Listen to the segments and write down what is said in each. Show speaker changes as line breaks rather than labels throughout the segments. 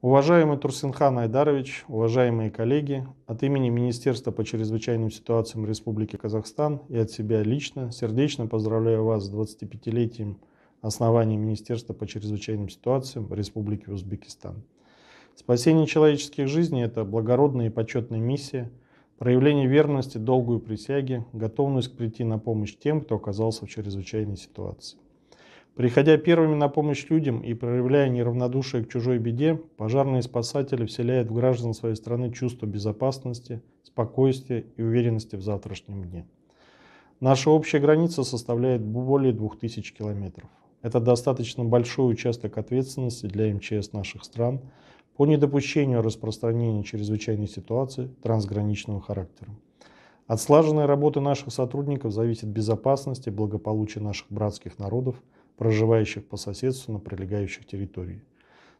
Уважаемый Турсинхан Айдарович, уважаемые коллеги, от имени Министерства по чрезвычайным ситуациям Республики Казахстан и от себя лично сердечно поздравляю вас с 25-летием основания Министерства по чрезвычайным ситуациям Республики Узбекистан. Спасение человеческих жизней – это благородная и почетная миссия, проявление верности, долгую присяги, готовность прийти на помощь тем, кто оказался в чрезвычайной ситуации. Приходя первыми на помощь людям и проявляя неравнодушие к чужой беде, пожарные спасатели вселяют в граждан своей страны чувство безопасности, спокойствия и уверенности в завтрашнем дне. Наша общая граница составляет более 2000 километров. Это достаточно большой участок ответственности для МЧС наших стран по недопущению распространения чрезвычайной ситуации трансграничного характера. От слаженной работы наших сотрудников зависит безопасность и благополучие наших братских народов – проживающих по соседству на прилегающих территориях.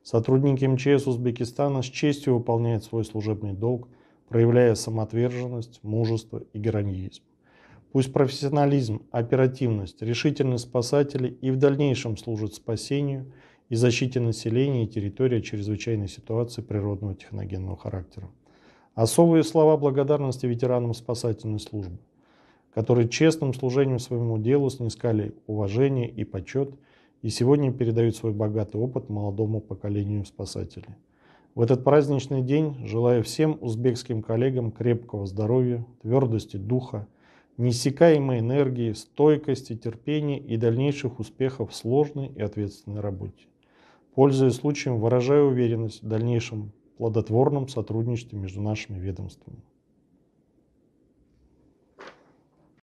Сотрудники МЧС Узбекистана с честью выполняют свой служебный долг, проявляя самоотверженность, мужество и героизм. Пусть профессионализм, оперативность, решительность спасателей и в дальнейшем служат спасению и защите населения и территории от чрезвычайной ситуации природного техногенного характера. Особые слова благодарности ветеранам спасательной службы – которые честным служением своему делу снискали уважение и почет и сегодня передают свой богатый опыт молодому поколению спасателей. В этот праздничный день желаю всем узбекским коллегам крепкого здоровья, твердости духа, неиссякаемой энергии, стойкости, терпения и дальнейших успехов в сложной и ответственной работе. Пользуясь случаем, выражаю уверенность в дальнейшем плодотворном сотрудничестве между нашими ведомствами.